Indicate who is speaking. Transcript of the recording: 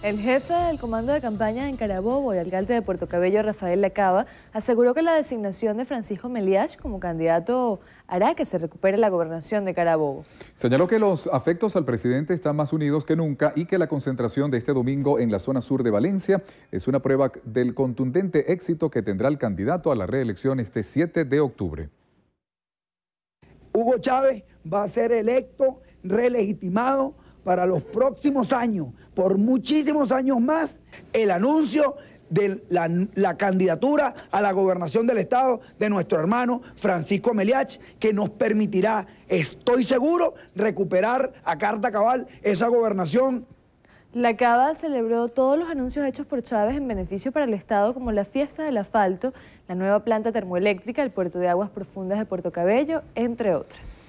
Speaker 1: El jefe del comando de campaña en Carabobo y alcalde de Puerto Cabello, Rafael Lacaba, aseguró que la designación de Francisco Meliach como candidato hará que se recupere la gobernación de Carabobo.
Speaker 2: Señaló que los afectos al presidente están más unidos que nunca y que la concentración de este domingo en la zona sur de Valencia es una prueba del contundente éxito que tendrá el candidato a la reelección este 7 de octubre. Hugo Chávez
Speaker 3: va a ser electo, relegitimado para los próximos años, por muchísimos años más, el anuncio de la, candidatura a la gobernación del Estado de nuestro hermano Francisco Meliach, que nos permitirá, estoy seguro, recuperar a carta cabal esa gobernación.
Speaker 1: La CABA celebró todos los anuncios hechos por Chávez en beneficio para el Estado, como la fiesta del asfalto, la nueva planta termoeléctrica, el puerto de aguas profundas de Puerto Cabello, entre otras.